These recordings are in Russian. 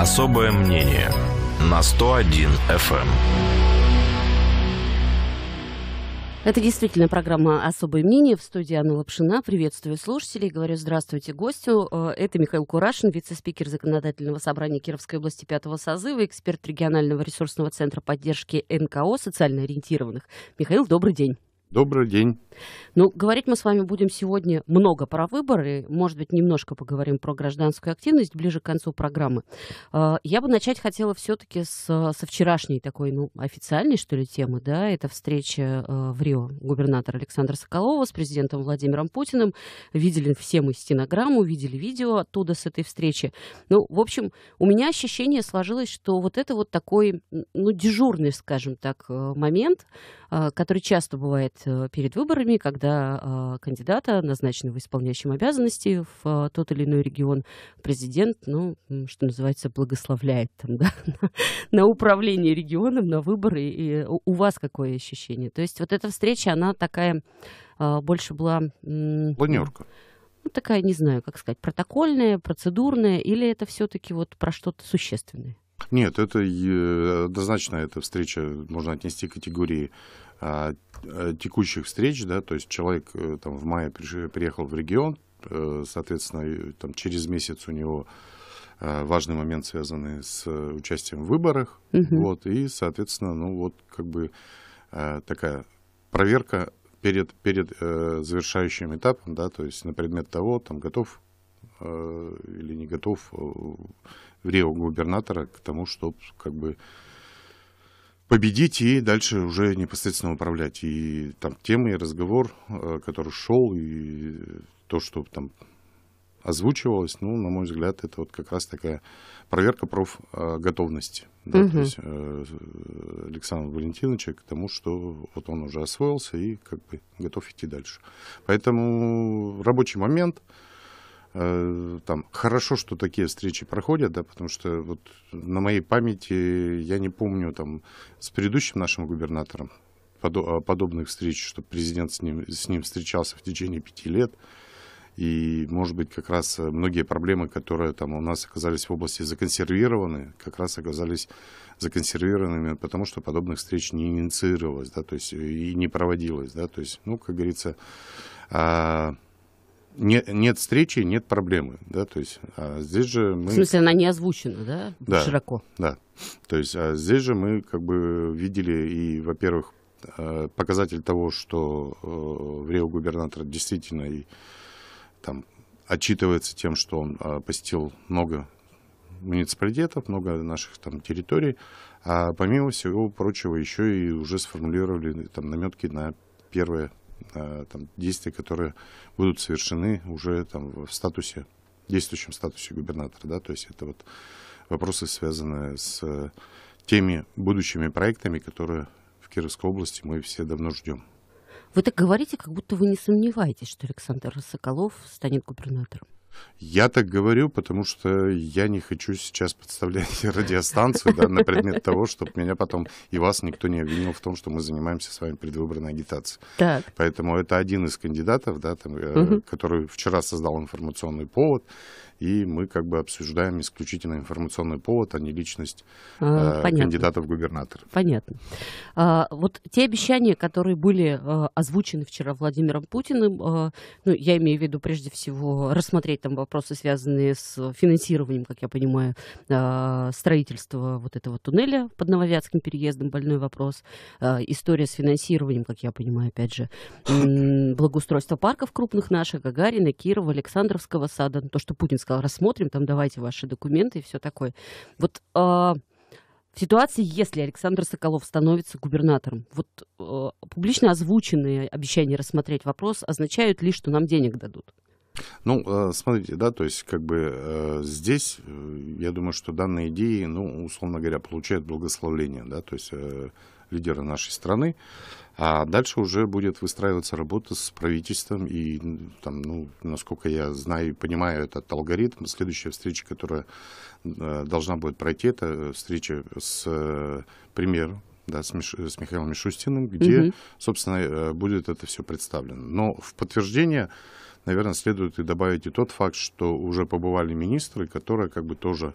Особое мнение на 101 FM. Эм. Это действительно программа «Особое мнение». В студии Анна Лапшина. Приветствую слушателей. Говорю здравствуйте гостю. Э, это Михаил Курашин, вице-спикер Законодательного собрания Кировской области пятого созыва, эксперт регионального ресурсного центра поддержки НКО социально ориентированных. Михаил, добрый день. Добрый день. Ну, говорить мы с вами будем сегодня много про выборы, может быть, немножко поговорим про гражданскую активность ближе к концу программы. А, я бы начать хотела все-таки со вчерашней такой, ну, официальной, что ли, темы, да, это встреча а, в Рио губернатора Александра Соколова с президентом Владимиром Путиным. Видели все мы стенограмму, видели видео оттуда с этой встречи. Ну, в общем, у меня ощущение сложилось, что вот это вот такой, ну, дежурный, скажем так, э, момент, а, который часто бывает Э, перед выборами, когда а, кандидата, назначенного исполняющим обязанности в а, тот или иной регион, президент, ну, что называется, благословляет там, да, на, на управление регионом, на выборы. И у вас какое ощущение? То есть вот эта встреча, она такая а, больше была... Планерка ну, такая, не знаю, как сказать, протокольная, процедурная, или это все-таки вот про что-то существенное? Нет, это э, однозначно эта встреча можно отнести к категории Э, текущих встреч, да, то есть человек э, там в мае приехал в регион, э, соответственно, там через месяц у него важный момент, связанный с участием в выборах, угу. вот, и, соответственно, ну вот как бы такая проверка перед, перед завершающим этапом, да, то есть на предмет того, там готов или не готов э, в Рио губернатора к тому, чтобы как бы победить и дальше уже непосредственно управлять. И там темы, и разговор, э, который шел, и то, что там озвучивалось, ну, на мой взгляд, это вот как раз такая проверка проф э, готовности. Да, угу. То есть э, Александра Валентиновича к тому, что вот он уже освоился и как бы готов идти дальше. Поэтому рабочий момент – Э, там хорошо, что такие встречи проходят, да, потому что вот на моей памяти я не помню там с предыдущим нашим губернатором а, подобных встреч, что президент с ним, с ним встречался в течение пяти лет. И, может быть, как раз э, многие проблемы, которые там у нас оказались в области законсервированы, как раз оказались законсервированными, потому что подобных встреч не инициировалось, да, то есть э, и не проводилось, да, то есть, ну, как говорится, а, нет нет встречи, нет проблемы, да, то есть а здесь же мы... В смысле, она не озвучена, да, да широко? Да, то есть а здесь же мы как бы видели и, во-первых, а, показатель того, что в э, Рио губернатор действительно и там отчитывается тем, что он а, посетил много муниципалитетов, много наших там территорий, а помимо всего прочего еще и уже сформулировали там наметки на первое Э, там, действия, которые будут совершены уже там, в статусе, действующем статусе губернатора. Да? То есть это вот вопросы, связанные с э, теми будущими проектами, которые в Кировской области мы все давно ждем. Вы так говорите, как будто вы не сомневаетесь, что Александр Соколов станет губернатором. Я так говорю, потому что я не хочу сейчас подставлять радиостанцию да, на предмет того, чтобы меня потом и вас никто не обвинил в том, что мы занимаемся с вами предвыборной агитацией. Так. Поэтому это один из кандидатов, да, там, угу. который вчера создал информационный повод и мы как бы обсуждаем исключительно информационный повод, а не личность а, э, кандидата в губернатор. Понятно. А, вот те обещания, которые были а, озвучены вчера Владимиром Путиным, а, ну, я имею в виду прежде всего рассмотреть там вопросы, связанные с финансированием, как я понимаю, а, строительства вот этого туннеля под Нововятским переездом, больной вопрос, а, история с финансированием, как я понимаю, опять же, благоустройство парков крупных наших, Гагарина, Кирова, Александровского сада, ну, то, что Путин сказал, сказал, рассмотрим, там давайте ваши документы и все такое. Вот э, в ситуации, если Александр Соколов становится губернатором, вот э, публично озвученные обещания рассмотреть вопрос означают ли, что нам денег дадут? Ну, э, смотрите, да, то есть как бы э, здесь, э, я думаю, что данные идеи, ну, условно говоря, получают благословление, да, то есть лидеры нашей страны, а дальше уже будет выстраиваться работа с правительством. И, там, ну, насколько я знаю и понимаю этот алгоритм, следующая встреча, которая э, должна будет пройти, это встреча с э, премьером да, с, Миш, с Михаилом Мишустиным, где, угу. собственно, э, будет это все представлено. Но в подтверждение, наверное, следует и добавить и тот факт, что уже побывали министры, которые как бы тоже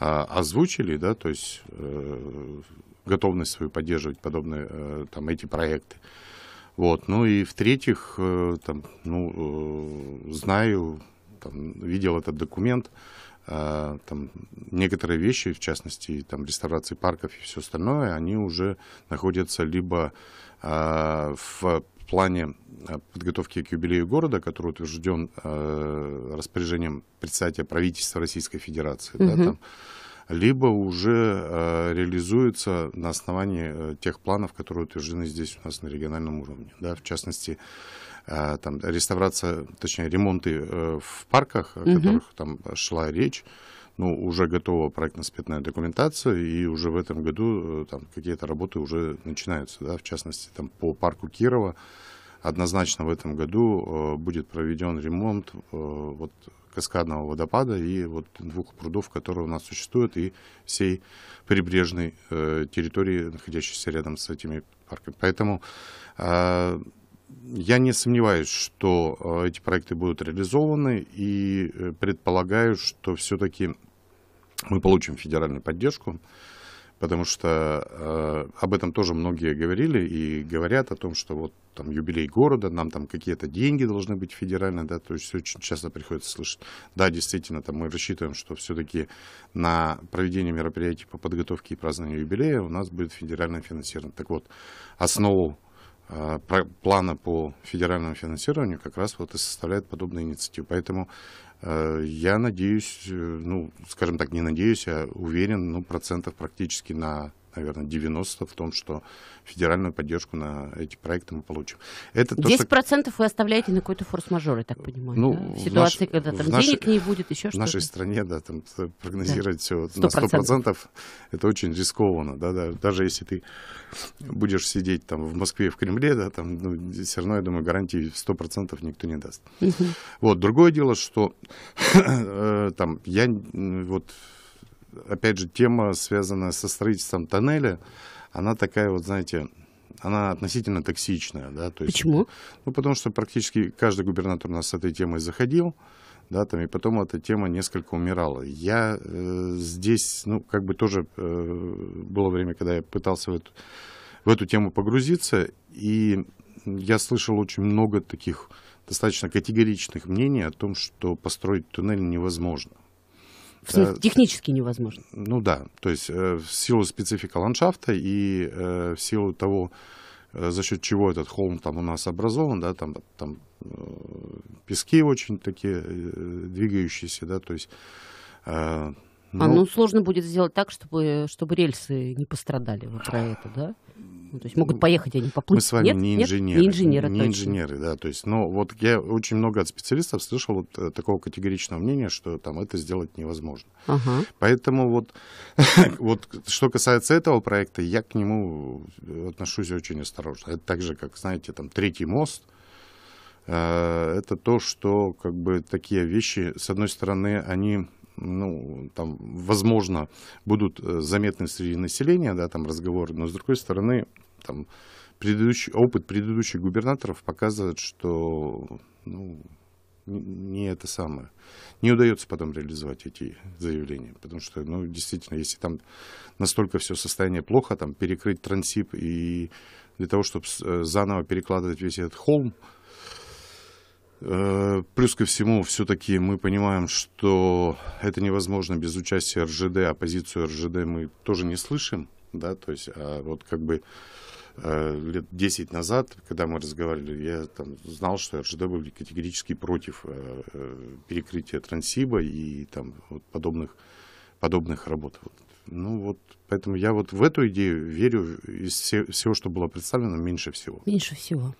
а, озвучили, да, то есть э, готовность свою поддерживать подобные э, там, эти проекты. Вот. Ну и в-третьих, э, там, ну, э, знаю, там, видел этот документ, там, некоторые вещи, в частности, там, реставрации парков и все остальное, они уже находятся либо в плане подготовки к юбилею города, который утвержден распоряжением председателя правительства Российской Федерации, mm-hmm. да, там, либо уже э, реализуется на основании э, тех планов, которые утверждены здесь у нас на региональном уровне. Да, в частности, э, там, реставрация, точнее, ремонты в парках, о угу. которых там шла речь, ну, уже готова проектно-спецная документация, и уже в этом году там какие-то работы уже начинаются, да, в частности, там по парку Кирова однозначно в этом году будет проведен ремонт вот каскадного водопада и вот двух прудов, которые у нас существуют, и всей прибрежной э, территории, находящейся рядом с этими парками. Поэтому э, я не сомневаюсь, что э, эти проекты будут реализованы и э, предполагаю, что все-таки мы получим федеральную поддержку, потому что э, об этом тоже многие говорили и говорят о том, что вот там юбилей города, нам там какие-то деньги должны быть федеральные, да, то есть очень часто приходится слышать, да, действительно, там мы рассчитываем, что все-таки на проведение мероприятий по подготовке и празднованию юбилея у нас будет федеральное финансирование. Так вот, основу э, плана по федеральному финансированию как раз вот и составляет подобные инициативы. Поэтому э, я надеюсь, э, ну, скажем так, не надеюсь, а уверен, ну, процентов практически на наверное, 90 в том, что федеральную поддержку на эти проекты мы получим. Это 10% то, процентов что... вы оставляете на какой-то форс-мажор, я так понимаю, ну, да? в ситуации, наш... когда там денег не будет, еще что-то. В нашей стране, да, там прогнозировать да. все 100%. на 100% это очень рискованно, да, да, даже если ты будешь сидеть там в Москве, в Кремле, да, там, ну, все равно, я думаю, гарантии 100% никто не даст. Угу. Вот, другое дело, что э, там я вот опять же, тема, связанная со строительством тоннеля, она такая вот, знаете, она относительно токсичная. Да? То есть, Почему? Ну, потому что практически каждый губернатор у нас с этой темой заходил, да, там, и потом эта тема несколько умирала. Я э, здесь, ну, как бы тоже э, было время, когда я пытался в эту, в эту тему погрузиться, и я слышал очень много таких достаточно категоричных мнений о том, что построить туннель невозможно. В смысле, э, технически невозможно? Ну да, то есть э, в силу специфика ландшафта и э, в силу того, за счет чего этот холм там у нас образован, да, там, там пески очень такие двигающиеся, да, то есть... Э, а, ну, а ну сложно будет сделать так, чтобы, чтобы рельсы не пострадали, вот про это, да? Ну, то есть могут поехать, а не поплыть. Мы с вами нет, не инженеры. Нет, не инженеры, Не инженеры, да. То есть, ну, вот я очень много от специалистов слышал вот э, такого категоричного мнения, что там это сделать невозможно. Ага. Поэтому вот, вот что касается этого проекта, я к нему отношусь очень осторожно. Это так же, как, знаете, там, третий мост, э, это то, что как бы такие вещи, с одной стороны, они ну, там, возможно, будут э, заметны среди населения, да, там разговоры, но с другой стороны, там, предыдущий, опыт предыдущих губернаторов показывает, что ну, не это самое. Не удается потом реализовать эти заявления, потому что, ну, действительно, если там настолько все состояние плохо, там перекрыть трансип и для того, чтобы э, заново перекладывать весь этот холм, э, Плюс ко всему, все-таки мы понимаем, что это невозможно без участия РЖД, оппозицию РЖД мы тоже не слышим, да, то есть, а вот как бы Э, лет 10 назад, когда мы разговаривали, я там знал, что РЖД были категорически против э, э, перекрытия Транссиба и там вот подобных, подобных работ. Ну вот, поэтому я вот в эту идею верю из всего, что было представлено, меньше всего. Меньше всего.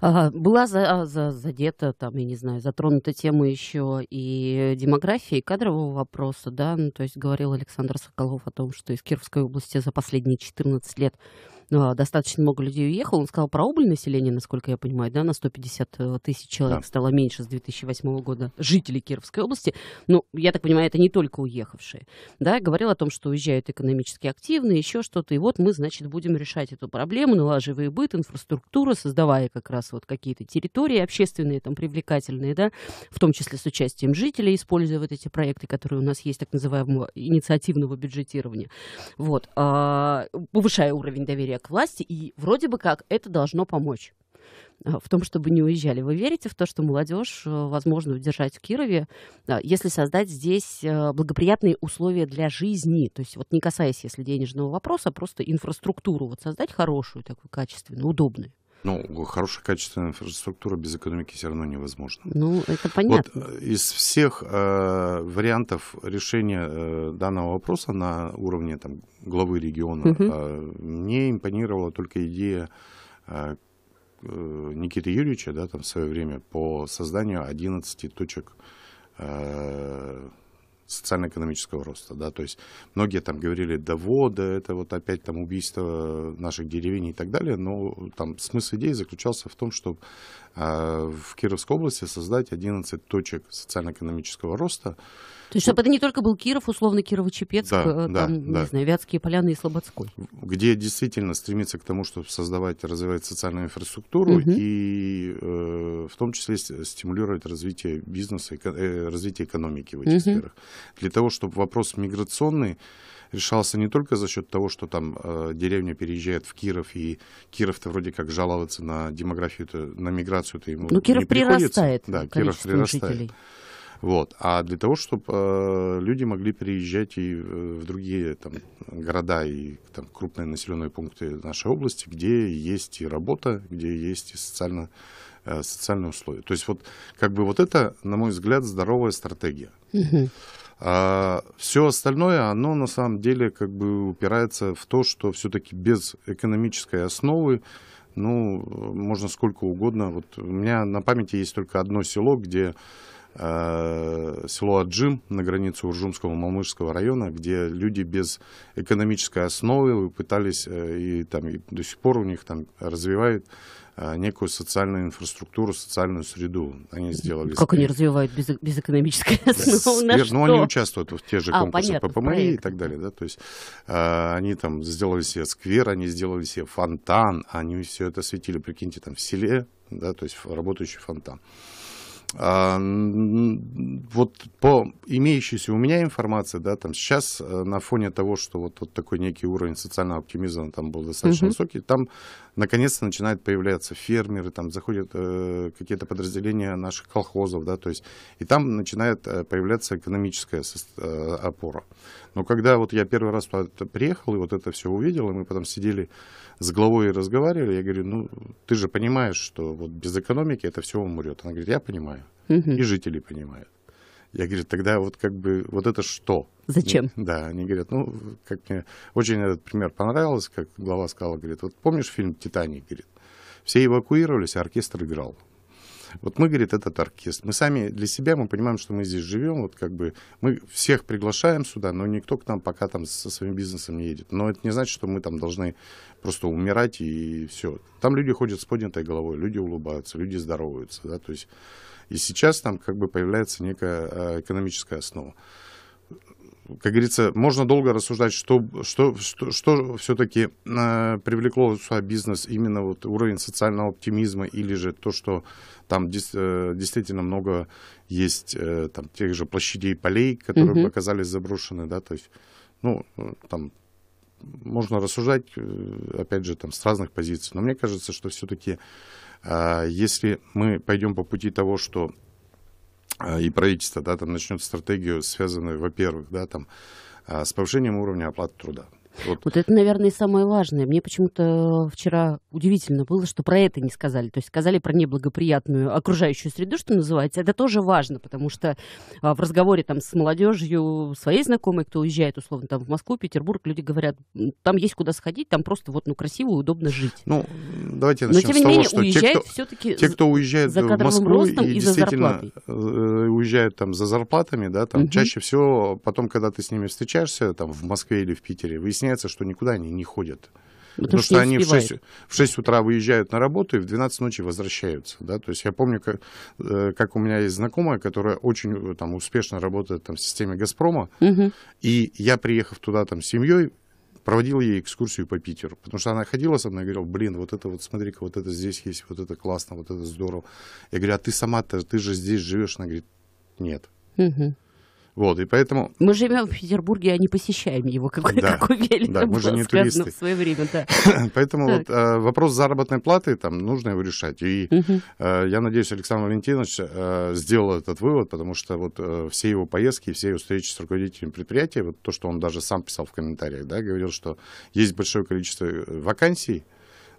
была за, а, за, задета, там, я не знаю, затронута тема еще и демографии, и кадрового вопроса, да, ну, то есть говорил Александр Соколов о том, что из Кировской области за последние 14 лет а, достаточно много людей уехало. Он сказал про убыль населения, насколько я понимаю, да, на 150 э, тысяч человек да. стало меньше с 2008 года жителей Кировской области. Ну, я так понимаю, это не только уехавшие. Да, говорил о том, что уезжают экономически активные, еще что-то. И вот мы, значит, будем решать эту проблему, налаживая быт, инфраструктуру, создавая как раз вот какие-то территории общественные, там, привлекательные, да, в том числе с участием жителей, используя вот эти проекты, которые у нас есть, так называемого инициативного бюджетирования. Вот. А, повышая уровень доверия к власти, и вроде бы как это должно помочь а, в том, чтобы не уезжали. Вы верите в то, что молодежь э, возможно удержать в Кирове, а, если создать здесь э, благоприятные условия для жизни? То есть вот не касаясь, если денежного вопроса, просто инфраструктуру вот создать хорошую, такую качественную, удобную. Ну, хорошая качественная инфраструктура без экономики все равно невозможно. Ну, это понятно. Вот э, из всех э, вариантов решения э, данного вопроса на уровне там, главы региона угу. э, мне импонировала только идея э, э Никиты Юрьевича да, там, в свое время по созданию 11 точек э, социально-экономического роста, да, то есть многие там говорили, да вот, да это вот опять там убийство наших деревень и так далее, но там смысл идеи заключался в том, что а, в Кировской области создать 11 точек социально-экономического роста. То есть, чтобы это не только был Киров, условно Кирово-Чепецк, да, э, да, не да. знаю, Вятские поляны и Слободской. Где действительно стремиться к тому, чтобы создавать и развивать социальную инфраструктуру угу. и э, в том числе стимулировать развитие бизнеса, э, развитие экономики в этих угу. сферах. Для того, чтобы вопрос миграционный решался не только за счет того, что там э, деревня переезжает в Киров, и Киров-то вроде как жаловаться на демографию, -то, на миграцию-то ему Ну, Киров не прирастает. Да, Киров прирастает. Жителей. Вот. А для того, чтобы э, люди могли переезжать и э, в другие там, города и там, крупные населенные пункты нашей области, где есть и работа, где есть и социально, э, социальные условия. То есть вот как бы вот это, на мой взгляд, здоровая стратегия. Угу. А все остальное, оно на самом деле как бы упирается в то, что все-таки без экономической основы, ну, можно сколько угодно. Вот у меня на памяти есть только одно село, где э, село Аджим на границе Уржумского Мамышского района, где люди без экономической основы пытались, э, и там и до сих пор у них там развивают Э, некую социальную инфраструктуру, социальную среду. Они сделали... Как они развивают без, без экономической основы? Свер... Ну, они участвуют в тех же а, конкурсах понятно, и так далее. Да? То есть э, они там сделали себе сквер, они сделали себе фонтан, они все это светили, прикиньте, там в селе, да, то есть работающий фонтан. А, вот по имеющейся у меня информации, да, там сейчас э, на фоне того, что вот, вот такой некий уровень социального оптимизма там был достаточно угу. высокий, там наконец-то начинают появляться фермеры, там заходят э, какие-то подразделения наших колхозов, да, то есть, и там начинает э, появляться экономическая э, опора. Но когда вот я первый раз приехал и вот это все увидел, и мы потом сидели с главой и разговаривали, я говорю, ну, ты же понимаешь, что вот без экономики это все умрет. Она говорит, я понимаю, угу. и жители понимают. Я говорю, тогда вот как бы вот это что? Зачем? Да, они говорят, ну, как мне очень этот пример понравился, как глава сказала, говорит, вот помнишь фильм «Титаник», говорит, все эвакуировались, а оркестр играл. Вот мы, говорит, этот оркестр. Мы сами для себя, мы понимаем, что мы здесь живем, вот как бы мы всех приглашаем сюда, но никто к нам пока там со своим бизнесом не едет. Но это не значит, что мы там должны просто умирать и все. Там люди ходят с поднятой головой, люди улыбаются, люди здороваются, да, то есть и сейчас там как бы появляется некая э, экономическая основа. Как говорится, можно долго рассуждать, что, что, что, что все-таки э, привлекло сюда бизнес, именно вот уровень социального оптимизма или же то, что там э, действительно много есть э, там, тех же площадей полей, которые mm-hmm. оказались заброшены, да, то есть, ну, э, там можно рассуждать, э, опять же, там, с разных позиций. Но мне кажется, что все-таки, а, если мы пойдем по пути того, что а, и правительство, да, там начнет стратегию, связанную, во-первых, да, там, а, с повышением уровня оплаты труда. Вот. вот это, наверное, и самое важное. Мне почему-то э, вчера удивительно было, что про это не сказали. То есть сказали про неблагоприятную окружающую среду, что называется. Это тоже важно, потому что а, в разговоре там с молодежью, своей знакомой, кто уезжает, условно, там в Москву, Петербург, люди говорят, там есть куда сходить, там просто вот, ну, красиво и удобно жить. Ну, давайте начнем Но, тем не с того, менее, что те, кто, все-таки те, кто уезжает за в Москву и, и зарплатой, э, уезжают там за зарплатами, да, там угу. чаще всего потом, когда ты с ними встречаешься, там в Москве или в Питере, вы выясняется, что никуда они не ходят. Потому, потому что, что они в 6, в 6 утра выезжают на работу и в 12 ночи возвращаются. Да? То есть я помню, как, э, как у меня есть знакомая, которая очень э, там, успешно работает там, в системе «Газпрома». Угу. И я, приехав туда там, с семьей, проводил ей экскурсию по Питеру, потому что она ходила со мной и говорила, блин, вот это вот, смотри-ка, вот это здесь есть, вот это классно, вот это здорово. Я говорю, а ты сама-то, ты же здесь живешь? Она говорит, нет. Угу. Вот, и поэтому... Мы живем в Петербурге, а не посещаем его, как, да, как уверен, да, мы же не туристы. в свое время. Да. поэтому вот, э, вопрос заработной платы, там, нужно его решать. И угу. э, я надеюсь, Александр Валентинович э, сделал этот вывод, потому что вот э, все его поездки, все его встречи с руководителями предприятия, вот то, что он даже сам писал в комментариях, да, говорил, что есть большое количество э, вакансий,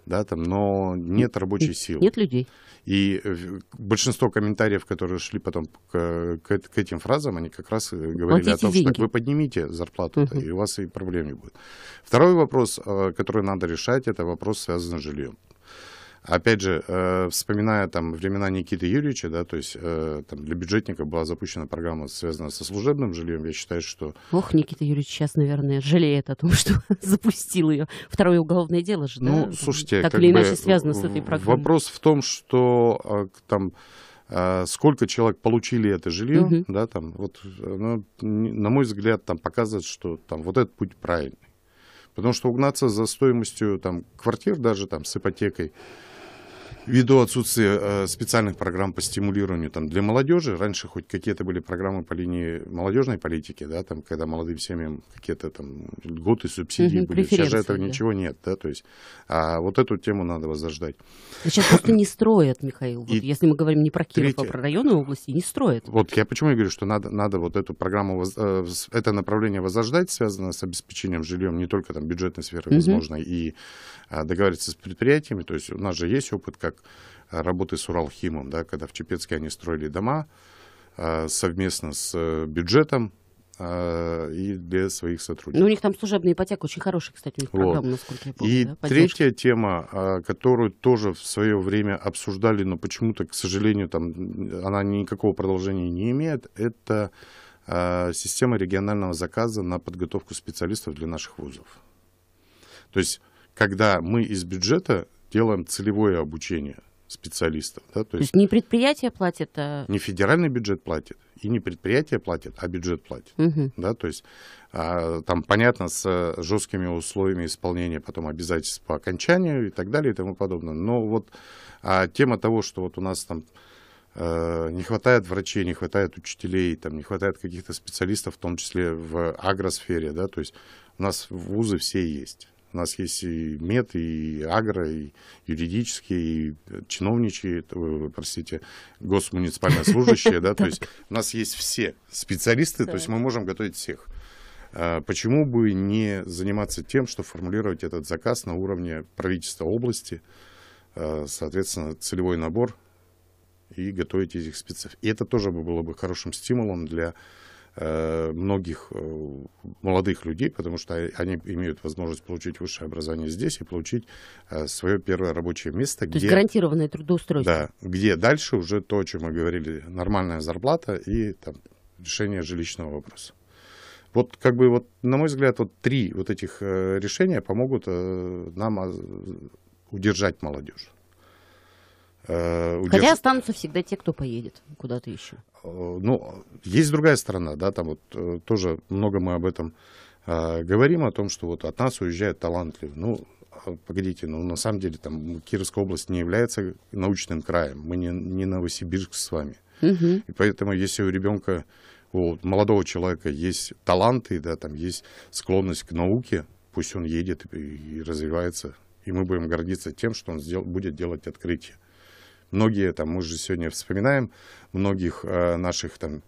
да, там, но нет рабочей силы. Нет людей. И э, большинство комментариев, которые шли потом к, к, к этим фразам, они как раз э, говорили Платите о том, деньги. что так вы поднимите зарплату, угу. и у вас и проблем не будет. Второй вопрос, э, который надо решать, это вопрос, связанный с жильем. Опять же, э, вспоминая там времена Никиты Юрьевича, да, то есть э, там для бюджетника была запущена программа, связанная со служебным жильем, я считаю, что... Ох, Никита Юрьевич сейчас, наверное, жалеет о том, что запустил ее. Второе уголовное дело же, Ну, да? слушайте, так или иначе связано с этой программой. Вопрос в том, что э, там сколько человек получили это жилье, угу. да, там, вот, ну, на мой взгляд, там показывает, что там вот этот путь правильный. Потому что угнаться за стоимостью там, квартир, даже там, с ипотекой, ввиду отсутствия э, специальных программ по стимулированию там, для молодежи, раньше хоть какие-то были программы по линии молодежной политики, да, там, когда молодым семьям какие-то там льготы, субсидии угу, были, сейчас же этого да. ничего нет, да, то есть, а вот эту тему надо возрождать. Да сейчас просто не строят, Михаил, вот, и если мы говорим не про Киров, а третье... а про районные области, не строят. Вот я почему и говорю, что надо, надо вот эту программу, э, это направление возрождать, связано с обеспечением жильем не только там бюджетной сферы, угу. возможно, и а, договариваться с предприятиями, то есть у нас же есть опыт, как как э, работы с Уралхимом, да, когда в Чепецке они строили дома э, совместно с э, бюджетом и для своих сотрудников. Но ну, у них там служебная ипотека очень хорошая, кстати, у них программа, насколько я помню. И да, третья тема, которую тоже в свое время обсуждали, но почему-то, к сожалению, там она никакого продолжения не имеет, это система регионального заказа на подготовку специалистов для наших вузов. То есть, когда мы из бюджета делаем целевое обучение специалистов. Да? То, То есть, не предприятие платит, а... Не федеральный бюджет платит, и не предприятие платит, а бюджет платит. Угу. Да? То есть а, там понятно с э, жесткими условиями исполнения потом обязательств по окончанию и так далее и тому подобное. Но вот а, тема того, что вот у нас там э, не хватает врачей, не хватает учителей, там не хватает каких-то специалистов, в том числе в агросфере, да, то есть у нас вузы все есть. У нас есть и мед, и агро, и юридические, и чиновничьи, э, простите, госмуниципальные служащие, да, то есть у нас есть все специалисты, то есть мы можем готовить всех. А почему бы не заниматься тем, что формулировать этот заказ на уровне правительства области, а, соответственно, целевой набор и готовить этих спецов. И это тоже было бы хорошим стимулом для Э, многих э, молодых людей, потому что они имеют возможность получить высшее образование здесь и получить э, свое первое рабочее место. То где, есть гарантированное трудоустройство. Да, где дальше уже то, о чем мы говорили, нормальная зарплата и там, решение жилищного вопроса. Вот как бы вот, на мой взгляд, вот три вот этих решения помогут нам а, удержать молодежь. Э, удерж... Хотя останутся всегда те, кто поедет куда-то еще. Э, ну, есть другая сторона, да, там вот э, тоже много мы об этом э, говорим, о том, что вот от нас уезжают талантливые. Ну, а, погодите, ну на самом деле там Кировская область не является научным краем, мы не, не Новосибирск с вами. Угу. И поэтому, если у ребенка, у молодого человека есть таланты, да, там есть склонность к науке, пусть он едет и, и развивается. И мы будем гордиться тем, что он сдел, будет делать открытие. Многие, там, мы же сегодня вспоминаем многих э, наших там,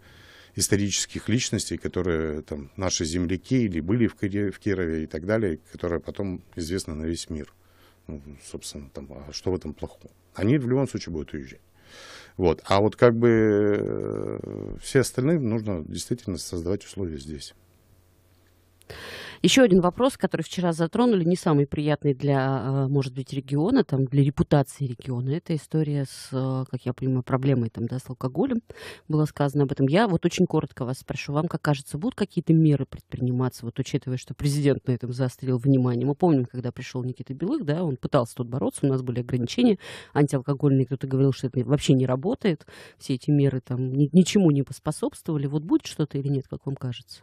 исторических личностей, которые там, наши земляки или были в, Кире в Кирове и так далее, которые потом известны на весь мир. Ну, собственно, там, а что в этом плохого? Они в любом случае будут уезжать. Вот. А вот как бы э, все остальные нужно действительно создавать условия здесь. Еще один вопрос, который вчера затронули, не самый приятный для, а, может быть, региона, там, для репутации региона. Это история с, а, как я понимаю, проблемой там, да, с алкоголем. Было сказано об этом. Я вот очень коротко вас спрошу. Вам, как кажется, будут какие-то меры предприниматься, вот учитывая, что президент на этом заострил внимание? Мы помним, когда пришел Никита Белых, да, он пытался тут бороться, у нас были ограничения антиалкогольные, кто-то говорил, что это вообще не работает, все эти меры там ни, ничему не поспособствовали. Вот будет что-то или нет, как вам кажется?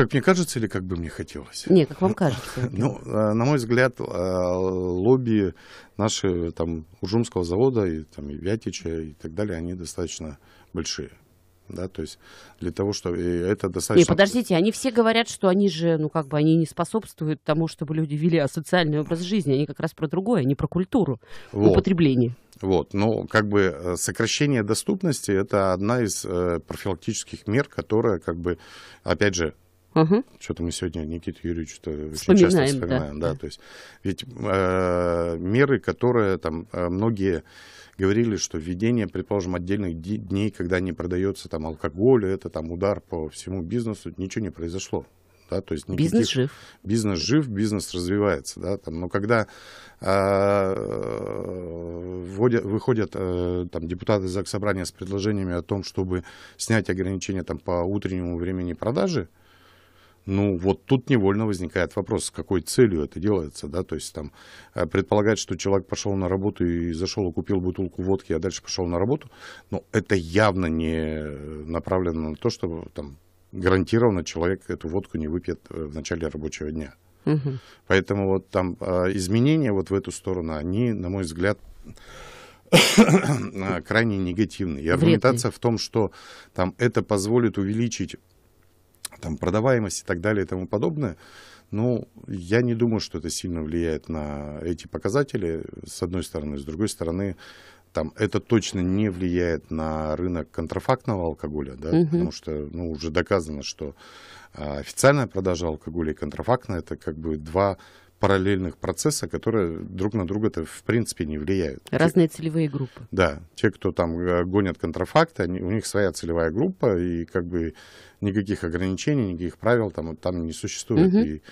Как мне кажется или как бы мне хотелось? Не, как вам ну, кажется. Ну, э, на мой взгляд, э, лобби наши там Ужумского завода и там и Вятича и так далее, они достаточно большие. Да, то есть для того, чтобы это достаточно... Не, подождите, они все говорят, что они же, ну как бы, они не способствуют тому, чтобы люди вели асоциальный образ жизни. Они как раз про другое, они про культуру вот. употребления. Вот, но ну, как бы э, сокращение доступности это одна из э, профилактических мер, которая как бы, опять же, Угу. Что-то мы сегодня Никита Юрьевич Юрьевича очень часто вспоминаем. Да, да. то есть, ведь э, меры, которые там э, многие говорили, что введение, предположим, отдельных дней, когда не продается там алкоголь, это там удар по всему бизнесу, ничего не произошло. Да, то есть никаких, бизнес жив. Бизнес жив, бизнес развивается. Да, там, но когда э, вводят, выходят э, там, депутаты ЗАГС Собрания с предложениями о том, чтобы снять ограничения там, по утреннему времени продажи, ну, вот тут невольно возникает вопрос, с какой целью это делается, да, то есть там э, предполагать, что человек пошел на работу и зашел и купил бутылку водки, а дальше пошел на работу, Но ну, это явно не направлено на то, чтобы там гарантированно человек эту водку не выпьет э, в начале рабочего дня. Угу. Поэтому вот там э, изменения вот в эту сторону, они, на мой взгляд, крайне негативны. И аргументация Вредный. в том, что там это позволит увеличить там, продаваемость и так далее и тому подобное. Ну, я не думаю, что это сильно влияет на эти показатели, с одной стороны. С другой стороны, там, это точно не влияет на рынок контрафактного алкоголя, да, угу. потому что ну, уже доказано, что а, официальная продажа алкоголя и контрафактная это как бы два параллельных процесса, которые друг на друга-то в принципе не влияют. Разные те, целевые группы. Да, те, кто там э, гонят контрафакты, они, у них своя целевая группа, и как бы никаких ограничений, никаких правил там, там не существует. Угу. И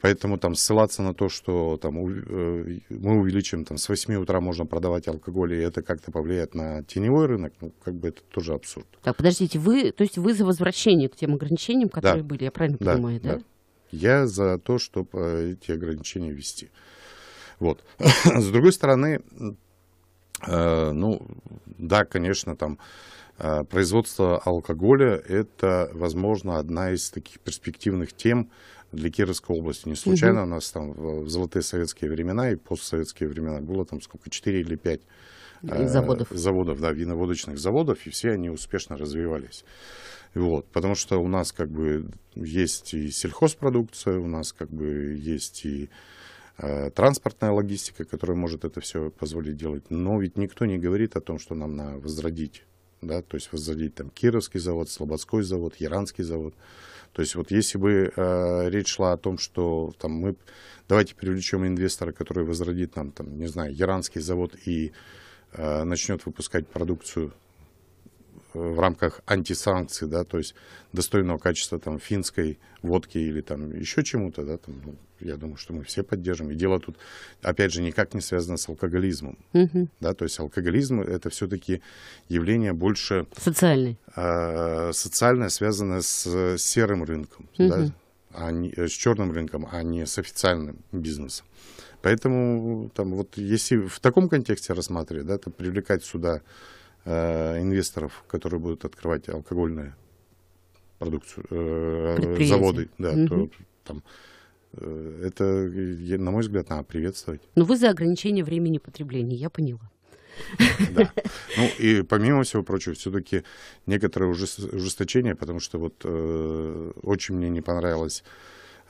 поэтому там ссылаться на то, что там у, э, мы увеличим, там с 8 утра можно продавать алкоголь, и это как-то повлияет на теневой рынок, ну, как бы это тоже абсурд. Так, подождите, вы, то есть вы за возвращение к тем ограничениям, которые да. были, я правильно да, понимаю, да? да? Я за то, чтобы э, эти ограничения ввести. Вот. С другой стороны, Э, ну, да, конечно, там э, производство алкоголя – это, возможно, одна из таких перспективных тем для Кировской области. Не случайно угу. у нас там в золотые советские времена и постсоветские времена было там сколько, 4 или 5 заводов. Э, заводов, да, виноводочных заводов, и все они успешно развивались. Вот, потому что у нас как бы есть и сельхозпродукция, у нас как бы есть и Э, транспортная логистика, которая может это все позволить делать. Но ведь никто не говорит о том, что нам на возродить, да, то есть возродить там Кировский завод, Слободской завод, Яранский завод. То есть вот если бы э, речь шла о том, что там мы давайте привлечем инвестора, который возродит нам там, не знаю, Яранский завод и э, начнет выпускать продукцию в рамках антисанкций, да, то есть достойного качества там финской водки или там еще чему-то, да, там, ну, я думаю, что мы все поддержим. И дело тут, опять же, никак не связано с алкоголизмом, угу. да, то есть алкоголизм это все-таки явление больше социальное, э, а, социальное, связанное с серым рынком, угу. да, а не, с черным рынком, а не с официальным бизнесом. Поэтому там вот если в таком контексте рассматривать, да, то привлекать сюда Э, инвесторов, которые будут открывать алкогольную продукцию, э, заводы, да, угу. то там э, это, на мой взгляд, надо приветствовать. Но вы за ограничение времени потребления, я поняла. Да. Ну и помимо всего прочего, все-таки некоторое ужесточение, потому что вот э, очень мне не понравилось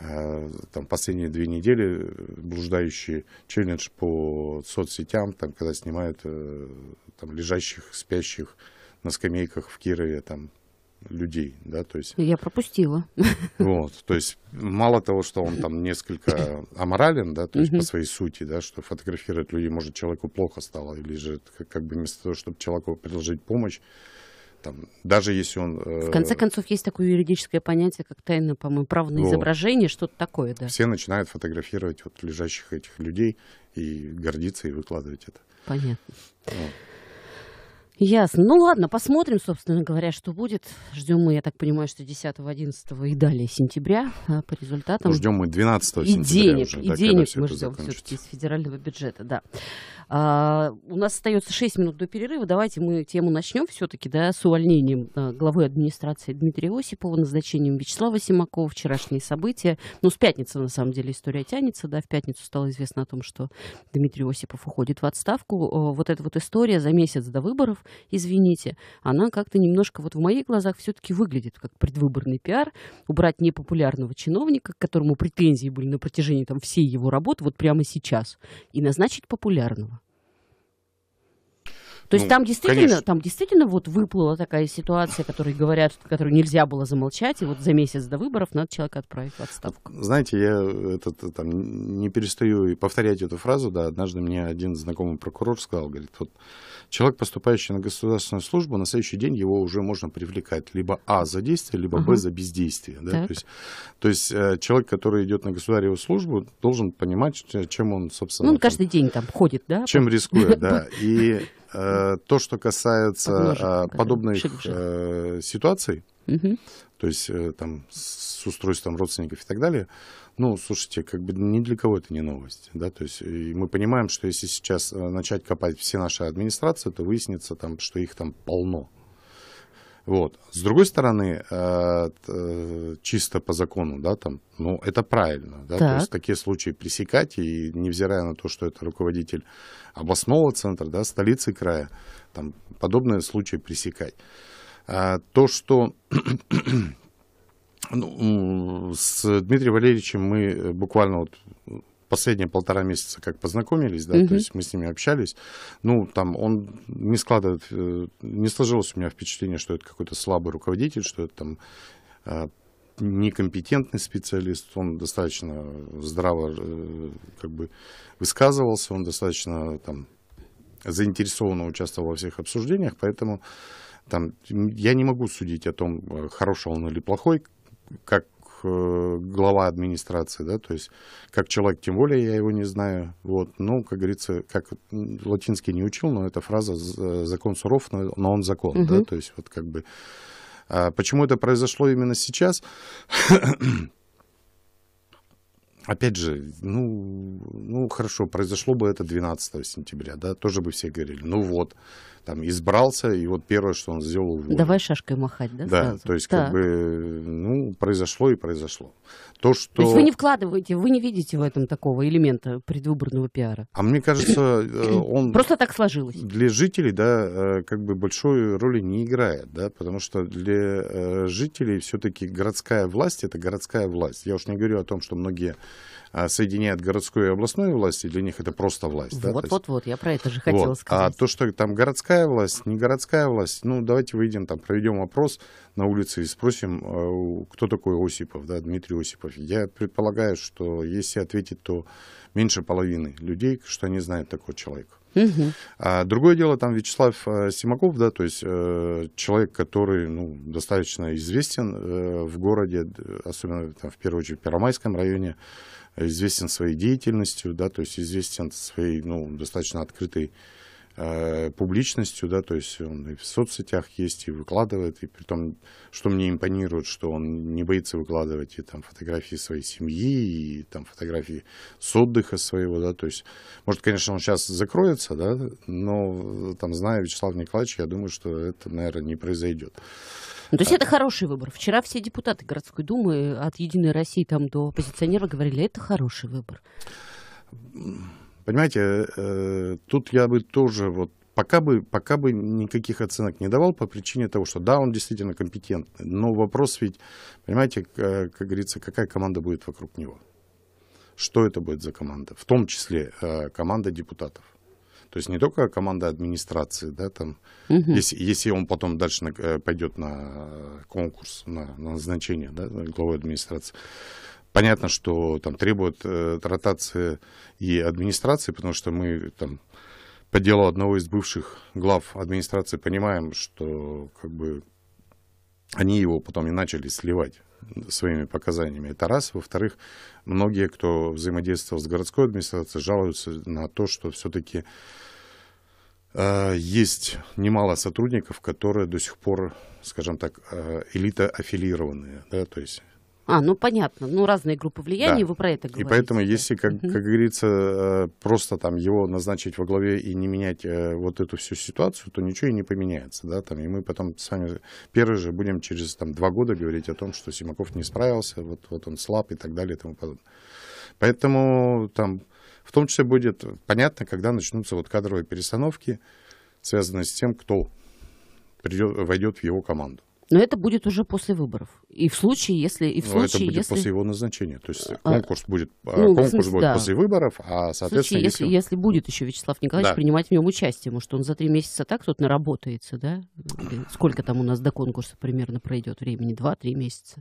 э, там последние две недели блуждающий челлендж по соцсетям, там когда снимают там, лежащих, спящих на скамейках в Кирове там, людей, да, то есть... Я пропустила. Вот, то есть мало того, что он там несколько аморален, да, то есть угу. по своей сути, да, что фотографировать людей, может, человеку плохо стало, или же как, как бы вместо того, чтобы человеку предложить помощь, там, даже если он... Э, в конце концов, есть такое юридическое понятие, как тайное, по-моему, право на вот. изображение, что-то такое, да. Все начинают фотографировать вот лежащих этих людей и гордиться и выкладывать это. Понятно. Вот. Ясно. Ну ладно, посмотрим, собственно говоря, что будет. Ждем мы, я так понимаю, что 10, 11 и далее сентября а, по результатам. Ну, ждем мы 12 сентября и Денег, уже, и да, денег мы ждем все-таки из федерального бюджета, да. А, у нас остается 6 минут до перерыва. Давайте мы тему начнем все-таки, да, с увольнением а, главы администрации Дмитрия Осипова, назначением Вячеслава Симакова, вчерашние события. Ну, с пятницы, на самом деле, история тянется, да, в пятницу стало известно о том, что Дмитрий Осипов уходит в отставку. Вот эта вот история за месяц до выборов – извините, она как-то немножко вот в моих глазах все-таки выглядит как предвыборный пиар. Убрать непопулярного чиновника, к которому претензии были на протяжении там всей его работы, вот прямо сейчас, и назначить популярного. То есть ну, там действительно, там действительно вот выплыла такая ситуация, которой говорят, которую нельзя было замолчать, и вот за месяц до выборов надо человека отправить в отставку. Знаете, я этот, там, не перестаю повторять эту фразу, да, однажды мне один знакомый прокурор сказал, говорит, вот человек, поступающий на государственную службу, на следующий день его уже можно привлекать либо А за действие, либо Б за бездействие. Да? То есть, то есть э, человек, который идет на государственную службу, должен понимать, чем он, собственно... Ну, он там, каждый день там ходит, да? Чем рискует, да. И Э, то, что касается а, подобных э, ситуаций, угу. то есть э, там с устройством родственников и так далее, ну, слушайте, как бы ни для кого это не новость, да, то есть и мы понимаем, что если сейчас начать копать все наши администрации, то выяснится там, что их там полно, вот. С другой стороны, э, э, чисто по закону, да, там, ну, это правильно, да, то есть такие случаи пресекать, и невзирая на то, что это руководитель областного центра, да, столицы края, там, подобные случаи пресекать. А то, что ну, с Дмитрием Валерьевичем мы буквально вот последние полтора месяца как познакомились, да, угу. то есть мы с ними общались. Ну, там он не складывает, э, не сложилось у меня впечатление, что это какой-то слабый руководитель, что это там э, некомпетентный специалист, он достаточно здраво э, как бы высказывался, он достаточно там заинтересованно участвовал во всех обсуждениях, поэтому там, я не могу судить о том, хороший он или плохой, как Э, глава администрации, да, то есть как человек, тем более я его не знаю, вот, ну, как говорится, как латинский не учил, но эта фраза э, «закон суров, но он закон», угу. да, то есть вот как бы... А почему это произошло именно сейчас? опять же, ну, ну хорошо, произошло бы это 12 сентября, да, тоже бы все говорили, ну вот, там избрался, и вот первое, что он сделал, уволил. Давай шашкой махать, да? Да, сразу? то есть так. как бы, ну, произошло и произошло. То, что... то есть вы не вкладываете, вы не видите в этом такого элемента предвыборного пиара? А мне кажется, э, он... Просто так сложилось. Для жителей, да, э, как бы большой роли не играет, да, потому что для э, жителей все-таки городская власть — это городская власть. Я уж не говорю о том, что многие а, соединяет городскую и областную власть, и для них это просто власть. Вот, да? вот, есть, вот, вот, я про это же хотела вот. А сказать. А то, что там городская власть, не городская власть, ну, давайте выйдем там, проведем опрос на улице и спросим, а, кто такой Осипов, да, Дмитрий Осипов. Я предполагаю, что если ответить, то меньше половины людей, что они знают такого человека. Угу. А другое дело, там Вячеслав э, Симаков, да, то есть э, человек, который ну, достаточно известен э, в городе, особенно там, в первую очередь в Первомайском районе, известен своей деятельностью, да, то есть известен своей ну, достаточно открытой Э, публичностью, да, то есть он и в соцсетях есть, и выкладывает, и при том, что мне импонирует, что он не боится выкладывать и там фотографии своей семьи, и там фотографии с отдыха своего, да, то есть, может, конечно, он сейчас закроется, да, но э, там, зная Вячеслава Николаевича, я думаю, что это, наверное, не произойдет. Ну, то есть а это хороший выбор. Вчера все депутаты городской думы от «Единой России» там до оппозиционера говорили, это хороший выбор. Понимаете, э, тут я бы тоже вот пока бы, пока бы никаких оценок не давал по причине того, что да, он действительно компетентный, но вопрос ведь, понимаете, как, э, как говорится, какая команда будет вокруг него? Что это будет за команда? В том числе э, команда депутатов. То есть не только команда администрации, да, там, угу. если, если он потом дальше на, пойдет на конкурс, на, на назначение да, главой администрации, Понятно, что там требует э, ротации и администрации, потому что мы там по делу одного из бывших глав администрации понимаем, что как бы они его потом и начали сливать своими показаниями. Это раз. Во-вторых, многие, кто взаимодействовал с городской администрацией, жалуются на то, что все-таки э, есть немало сотрудников, которые до сих пор, скажем так, э, элита аффилированные. Да? То есть а, ну понятно. Ну, разные группы влияния, да. вы про это говорите. И поэтому, если, как, как говорится, э, просто там его назначить во главе и не менять э, вот эту всю ситуацию, то ничего и не поменяется, да, там, и мы потом с вами первые же будем через там два года говорить о том, что Симаков не справился, вот, вот он слаб и так далее и тому подобное. Поэтому там в том числе будет понятно, когда начнутся вот кадровые перестановки, связанные с тем, кто придет, войдет в его команду. Но это будет уже после выборов. И в случае, если... И в ну, случае, это будет если... после его назначения. То есть а, конкурс будет, а, ну, конкурс смысле, будет да. после выборов, а, соответственно... В случае, если, если... если будет еще Вячеслав Николаевич да. принимать в нем участие, может, он за три месяца так тут наработается, да? Сколько там у нас до конкурса примерно пройдет времени? Два-три месяца.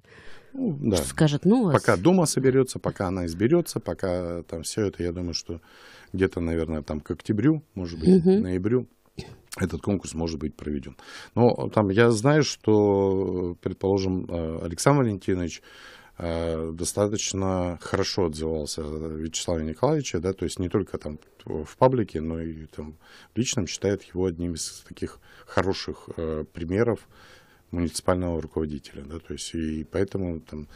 Ну, да. Что скажет, ну... Вас... Пока Дума соберется, пока она изберется, пока там все это, я думаю, что где-то, наверное, там к октябрю, может быть, угу. ноябрю этот конкурс может быть проведен. Но там я знаю, что, предположим, э, Александр Валентинович э, достаточно хорошо отзывался Вячеслава Николаевича, да, то есть не только там в паблике, но и там в личном считает его одним из таких хороших э, примеров муниципального руководителя, да, то есть и поэтому там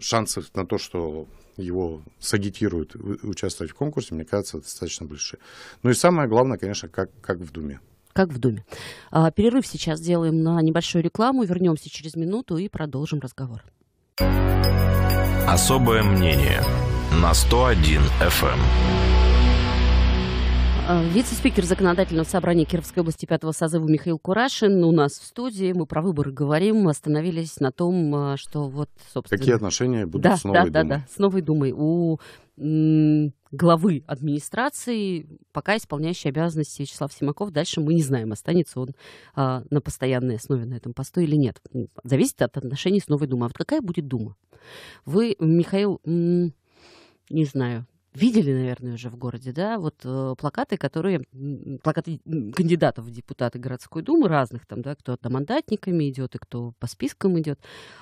шансов на то, что его сагитируют участвовать в конкурсе, мне кажется, достаточно большие. Ну и самое главное, конечно, как, как в Думе. Как в Думе. А, перерыв сейчас делаем на небольшую рекламу, вернемся через минуту и продолжим разговор. Особое мнение на 101 FM. Э, вице-спикер законодательного собрания Кировской области пятого созыва Михаил Курашин у нас в студии. Мы про выборы говорим. Мы остановились на том, э, что вот, собственно... Какие отношения будут да, с Новой да, Думой? Да, да, с Новой Думой. У главы администрации, пока исполняющий обязанности Вячеслав Симаков. Дальше мы не знаем, останется он а, на постоянной основе на этом посту или нет. Зависит от отношений с Новой Думой. А вот какая будет Дума? Вы, Михаил, не знаю, видели, наверное, уже в городе, да, вот э, плакаты, которые, плакаты кандидатов в депутаты городской думы разных там, да, кто одномандатниками идет и кто по спискам идет,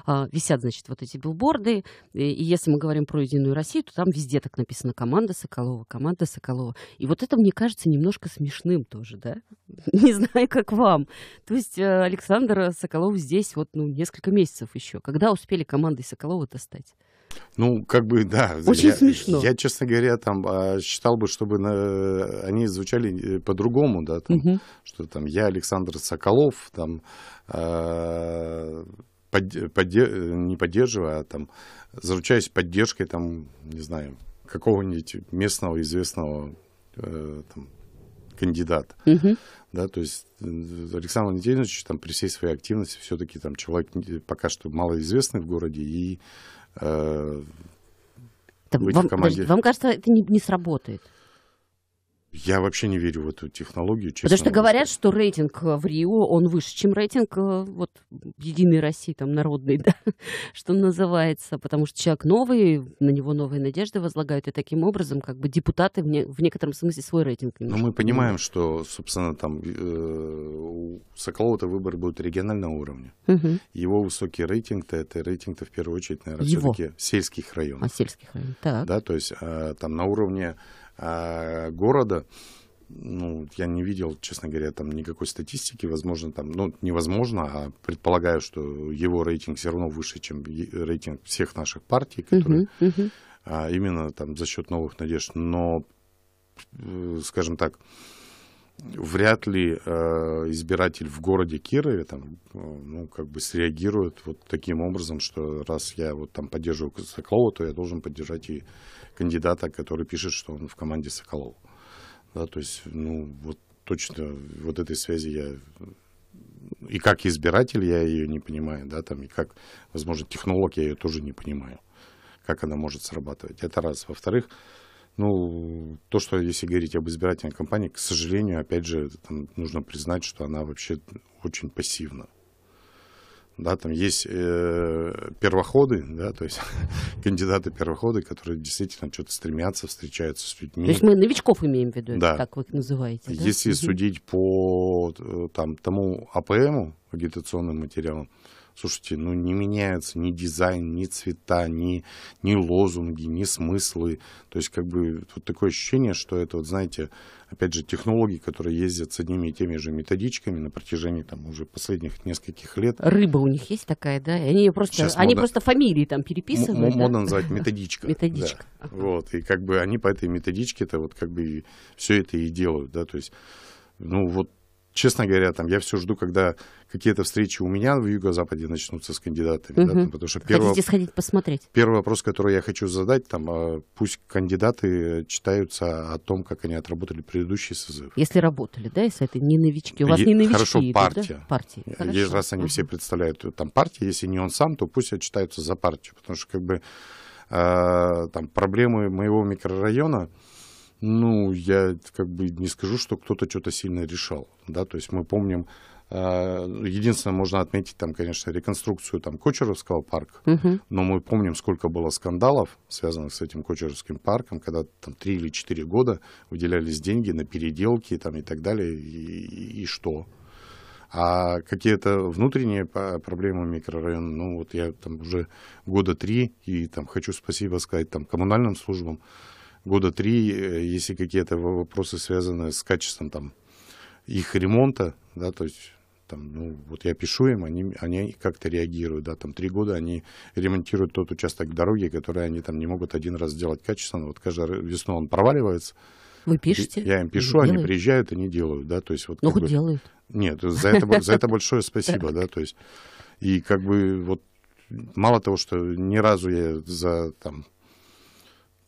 э, висят, значит, вот эти билборды, и, и если мы говорим про Единую Россию, то там везде так написано «Команда Соколова», «Команда Соколова». И вот это, мне кажется, немножко смешным тоже, да, не знаю, как вам. То есть э, Александр Соколов здесь вот, ну, несколько месяцев еще. Когда успели командой Соколова достать? Ну, как бы, да. Очень я, смешно. Я, честно говоря, там а, считал бы, чтобы на, они звучали э, по-другому, да, там, угу. что там я Александр Соколов, там, а, под, под, не поддерживая, а там, заручаюсь поддержкой, там, не знаю, какого-нибудь местного известного э, там, кандидата. Угу. Да, то есть э, Александр Валентинович там при всей своей активности все-таки там человек пока что малоизвестный в городе и Э, да, вам, в команде. Подожди, вам кажется, это не, не сработает? Я вообще не верю в эту технологию, честно. Потому что говорят, что рейтинг э, в Рио, он выше, чем рейтинг э, вот Единой России, там, народный, да, что называется. Потому что человек новый, на него новые надежды возлагают, и таким образом как бы депутаты в, не, в некотором смысле свой рейтинг Но мы понимаем, что, собственно, там э, у Соколова-то выборы будут регионального уровня. Угу. Его высокий рейтинг-то, это рейтинг-то в первую очередь, наверное, все-таки сельских районов. А, сельских районов, так. Да, то есть э, там на уровне Э, города. Ну, я не видел, честно говоря, там никакой статистики. Возможно, там, ну, невозможно, а предполагаю, что его рейтинг все равно выше, чем рейтинг всех наших партий, которые uh-huh, uh-huh. А, именно там за счет новых надежд. Но, э, скажем так, вряд ли э, избиратель в городе Кирове там, э, ну, как бы среагирует вот таким образом, что раз я вот там поддерживаю Соколова, то я должен поддержать и кандидата, который пишет, что он в команде Соколова. Да, то есть, ну, вот точно вот этой связи я и как избиратель я ее не понимаю, да, там, и как, возможно, технолог я ее тоже не понимаю, как она может срабатывать. Это раз. Во-вторых, э, ну, то, что если говорить об избирательной кампании, к сожалению, опять же, там нужно признать, что она вообще очень пассивна. Да, там есть э, первоходы, да, то есть кандидаты первоходы, которые действительно что-то стремятся, встречаются с людьми. То есть мы новичков имеем в виду, да. как вы их называете. Если угу. судить по э, там, тому АПМу, агитационным материалам, Слушайте, ну не меняется ни дизайн, ни цвета, ни, ни лозунги, ни смыслы. То есть как бы вот такое ощущение, что это, вот, знаете, опять же, технологии, которые ездят с одними и теми же методичками на протяжении там уже последних нескольких лет. Рыба у них есть такая, да? Они просто, Сейчас они модно, просто фамилии там переписывают. М- да? Модно называть методичка. Методичка. Да. Ага. Вот, и как бы они по этой методичке-то вот как бы все это и делают, да, то есть, ну вот честно говоря, там я все жду, когда какие-то встречи у меня в Юго-Западе начнутся с кандидатами. Угу. Да, там, потому что первый, Хотите сходить посмотреть? Первый вопрос, который я хочу задать, там, а, пусть кандидаты читаются о том, как они отработали предыдущий созыв. Если работали, да, если это не новички. У вас е- не новички. Хорошо, идут, партия. Да? партии. Хорошо. Есть, раз они угу. все представляют э, там партию. если не он сам, то пусть отчитаются за партию. Потому что как бы э, там проблемы моего микрорайона, ну, я как бы не скажу, что кто-то что-то сильно решал, да, то есть мы помним, а, Единственное, можно отметить, там, конечно, реконструкцию там, Кочеровского парка, угу. но мы помним, сколько было скандалов, связанных с этим Кочеровским парком, когда там три или четыре года выделялись деньги на переделки там, и так далее, и, и что? А какие-то внутренние проблемы микрорайона, ну вот я там уже года три, и там хочу спасибо сказать там коммунальным службам, года три, э, если какие-то вопросы связаны с качеством там их ремонта, да, то есть там, ну, вот я пишу им, они, они как-то реагируют, да, там три года они ремонтируют тот участок дороги, который они там не могут один раз сделать качественно, вот каждую весну он проваливается. Вы пишете? Я им пишу, они делают? приезжают, они делают, да, то есть вот. Ну, хоть бы, делают. Нет, за это, за это большое спасибо, да, то есть, и как бы вот мало того, что ни разу я за там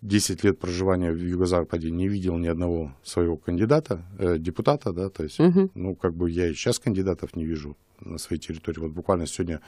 10 лет проживания в Юго-Западе не видел ни одного своего кандидата, э, депутата, да, то есть, угу. ну, как бы я и сейчас кандидатов не вижу на своей территории. Вот буквально сегодня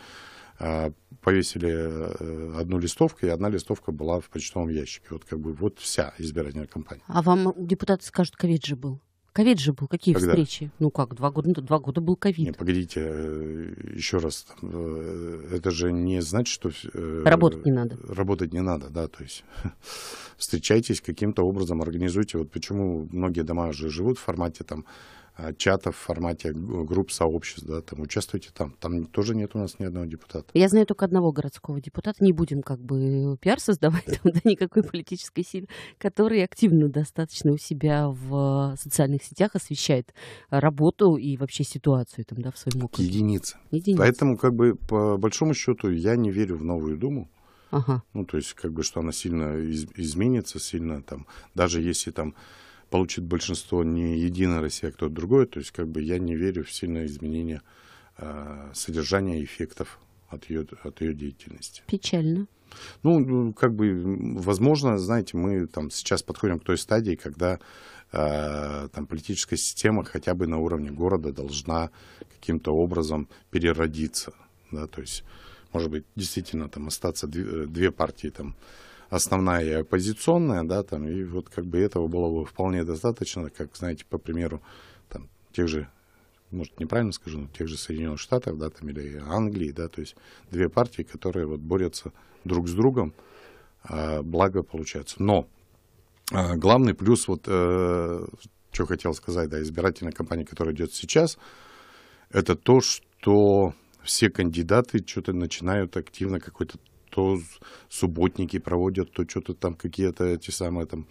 э, повесили э, одну листовку, и одна листовка была в почтовом ящике. Вот как бы вот вся избирательная кампания. А вам депутаты Скажут Ковид же был? Ковид же был, какие Когда? встречи? Ну как, два года, ну, два года был ковид. Не, погодите, э, еще раз, э, это же не значит, что... Э, работать не надо. Работать не надо, да, то есть встречайтесь каким-то образом, организуйте. Вот почему многие дома же живут в формате там Э, чатов в формате групп, сообществ, да, там участвуйте там. Там тоже нет у нас ни одного депутата. Я знаю только одного городского депутата, не будем как бы э, пиар создавать, там, да, никакой политической силы, который активно достаточно у себя в э, социальных сетях освещает работу и вообще ситуацию там, да, в своем округе. Единица. Единица. Поэтому, как бы, по большому счету, я не верю в Новую Думу. Ага. Ну, то есть, как бы, что она сильно из- изменится, сильно там, даже если там получит большинство не единая Россия, а кто-то другой. То есть как бы я не верю в сильное изменение э, содержания эффектов от ее, от ее деятельности. Печально. Ну, как бы, возможно, знаете, мы там сейчас подходим к той стадии, когда э, там политическая система хотя бы на уровне города должна каким-то образом переродиться, да, то есть, может быть, действительно там остаться две, две партии там основная и оппозиционная, да, там, и вот как бы этого было бы вполне достаточно, как, знаете, по примеру, там, тех же, может, неправильно скажу, но тех же Соединенных Штатов, да, там, или Англии, да, то есть две партии, которые вот борются друг с другом, а, благо получается. Но а, главный плюс, вот, а, что хотел сказать, да, избирательная кампания, которая идет сейчас, это то, что все кандидаты что-то начинают активно какой-то то субботники проводят, то что-то там какие-то эти самые там,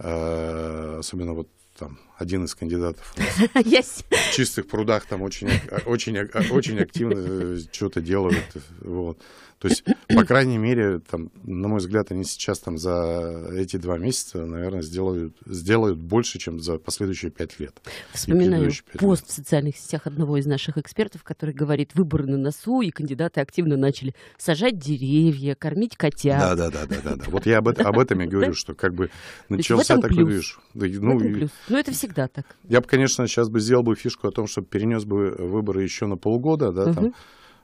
э, особенно вот там один из кандидатов yes. в чистых прудах там очень, э, очень, э, очень активно э, что-то делают. Вот. То есть По крайней мере, там, на мой взгляд, они сейчас там за эти два месяца, наверное, сделают, сделают больше, чем за последующие пять лет. Вспоминаю пять пост лет. в социальных сетях одного из наших экспертов, который говорит, выборы на носу, и кандидаты активно начали сажать деревья, кормить котят. Да, да, да, да, да. Вот я об, об этом и говорю, что как бы начался такой, видишь. Ну, ну, это всегда так. Я бы, конечно, сейчас бы сделал бы фишку о том, что перенес бы выборы еще на полгода, да, там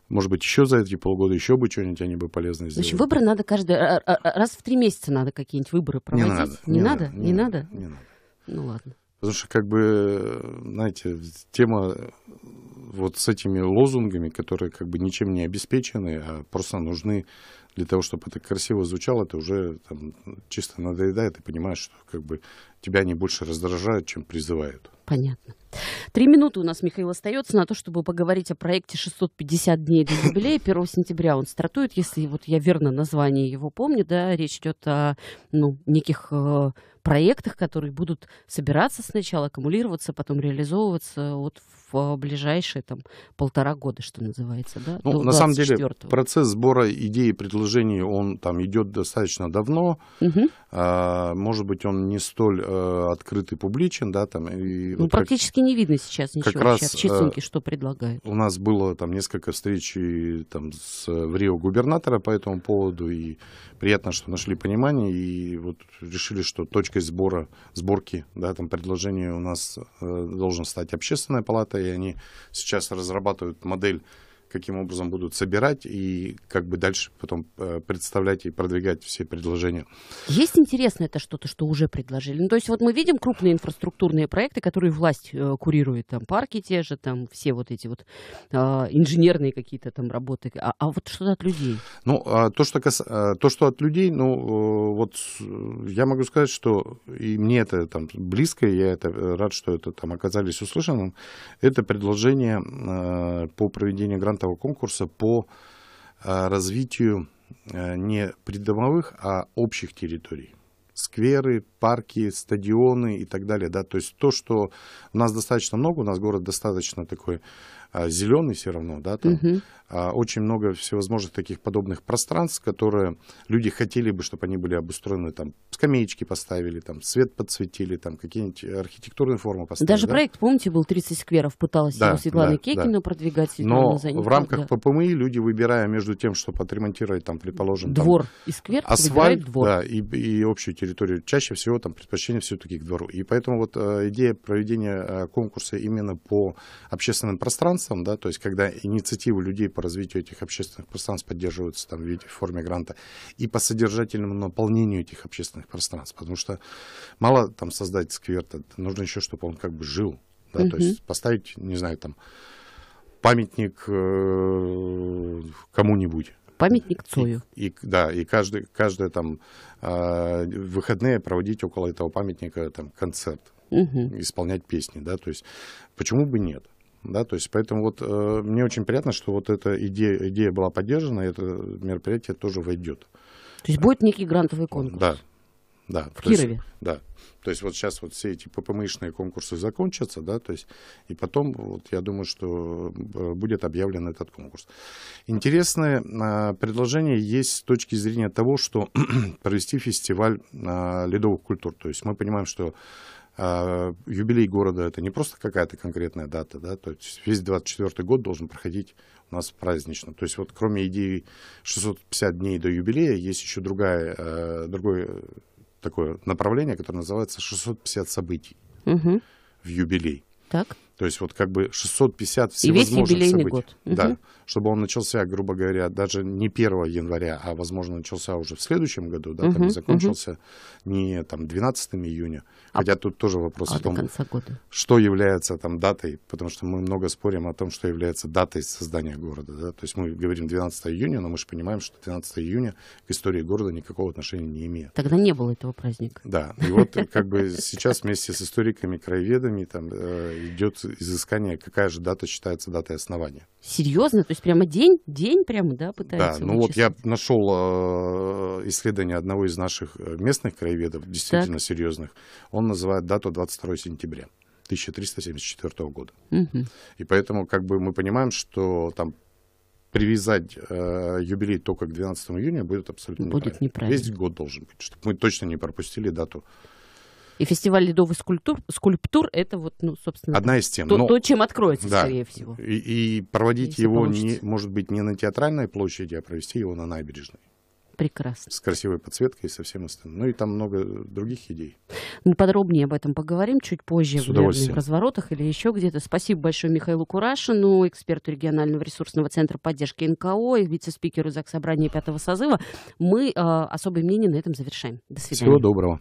может быть, еще за эти полгода еще бы что-нибудь они бы полезное сделали. В общем, выборы надо каждый... А, а, а, раз в три месяца надо какие-нибудь выборы проводить. Не надо. Не, не надо? надо? Не, не надо? Не надо. Ну ладно. Потому что, как бы, знаете, тема э, вот с этими лозунгами, которые как бы ничем не обеспечены, а просто нужны для того, чтобы это красиво звучало, это уже там, чисто надоедает, и понимаешь, что как бы тебя они больше раздражают, чем призывают. Понятно. Три минуты у нас, Михаил, остается на то, чтобы поговорить о проекте 650 дней до юбилея. 1 сентября он стартует, если вот я верно название его помню, да, речь идет о ну, неких э, проектах, которые будут собираться сначала, аккумулироваться, потом реализовываться вот в э, ближайшие там полтора года, что называется, да? Ну, на самом деле процесс сбора идей и предложений, он там идет достаточно давно. Угу. А, может быть, он не столь а, открыт и публичен, да, там. И ну, вот практически практически не видно сейчас ничего как раз, вообще. В э, что предлагают? У нас было там несколько встреч и, там, с, э, в Рио губернатора по этому поводу, и приятно, что нашли понимание, и вот решили, что точкой сбора, сборки, да, там предложения у нас э, должен стать общественная палата, и они сейчас разрабатывают модель каким образом будут собирать и как бы дальше потом э, представлять и продвигать все предложения. Есть интересно это что-то, что уже предложили? Ну, то есть вот мы видим крупные инфраструктурные проекты, которые власть э, курирует, там парки те же, там все вот эти вот э, инженерные какие-то там работы, а, а вот что-то от людей? Ну, а то, что кас... А, то, что от людей, ну, э, вот я могу сказать, что и мне это там близко, я это э, рад, что это там оказались услышанным, это предложение э, по проведению грант грантового конкурса по а, развитию а, не придомовых, а общих территорий. Скверы, парки, стадионы и так далее. Да? То есть то, что у нас достаточно много, у нас город достаточно такой а, зеленый все равно, да, там угу. очень много всевозможных таких подобных пространств, которые люди хотели бы, чтобы они были обустроены, там скамеечки поставили, там свет подсветили, там какие-нибудь архитектурные формы поставили. Даже да? проект, помните, был 30 скверов, пыталась да, его Светлана да, Кекина да. продвигать. Светлана Но занята, в рамках да. ППМИ люди, выбирая между тем, чтобы отремонтировать, там, предположим, двор там, и сквер, асфальт, двор. да, и, и общую территорию, чаще всего там предпочтение все-таки к двору. И поэтому вот э, идея проведения э, конкурса именно по общественным пространствам, пространством, да, то есть когда инициативы людей по развитию этих общественных пространств поддерживаются там в форме гранта, и по содержательному наполнению этих общественных пространств, потому что мало там создать сквер, нужно еще, чтобы он как бы жил, да, угу. то есть поставить, не знаю, там памятник э, кому-нибудь. Памятник Цою. И, и, да, и каждый, каждое там э, выходные проводить около этого памятника там концерт, угу. исполнять песни, да, то есть почему бы нет? да, то есть поэтому вот э, мне очень приятно, что вот эта идея, идея была поддержана, и это мероприятие тоже войдет. То есть будет некий грантовый конкурс? Да, да. В то Кирове? Есть, да. То есть вот сейчас вот все эти ППМИшные конкурсы закончатся, да, то есть и потом вот я думаю, что э, будет объявлен этот конкурс. Интересное а, предложение есть с точки зрения того, что провести фестиваль а, ледовых культур. То есть мы понимаем, что а, юбилей города это не просто какая-то конкретная дата, да, то есть весь 24 год должен проходить у нас празднично. То есть вот кроме идеи 650 дней до юбилея есть еще другая, э, другое такое направление, которое называется 650 событий угу. в юбилей. Так. То есть вот как бы 650 всевозможных И весь событий. год. Да, угу. чтобы он начался, грубо говоря, даже не 1 января, а, возможно, начался уже в следующем году, да, угу, там и закончился угу. не там 12 июня. А... Хотя тут тоже вопрос а о том, что является там датой, потому что мы много спорим о том, что является датой создания города. Да? То есть мы говорим 12 июня, но мы же понимаем, что 12 июня к истории города никакого отношения не имеет. Тогда не было этого праздника. Да, и вот как бы сейчас вместе с историками, краеведами там э, идет изыскания, какая же дата считается датой основания. Серьезно? То есть прямо день, день прямо, да, пытается Да, ну вычислить? вот я нашел э, исследование одного из наших э, местных краеведов, действительно так. серьезных. Он называет дату 22 сентября. 1374 года. Угу. И поэтому как бы мы понимаем, что там привязать э, юбилей только к 12 июня будет абсолютно будет неправильно. неправильно. Весь год должен быть, чтобы мы точно не пропустили дату и фестиваль ледовых скульптур, скульптур это вот, ну, собственно, одна из тем. То, Но... то чем откроется, да. скорее всего. И, и проводить Если его, не, может быть, не на театральной площади, а провести его на набережной. Прекрасно. С красивой подсветкой и со всем остальным. Ну и там много других идей. Ну, подробнее об этом поговорим чуть позже в разворотах или еще где-то. Спасибо большое Михаилу Курашину, эксперту регионального ресурсного центра поддержки НКО и вице-спикеру ЗАГС Собрания Пятого созыва. Мы э, особое мнение на этом завершаем. До свидания. Всего доброго.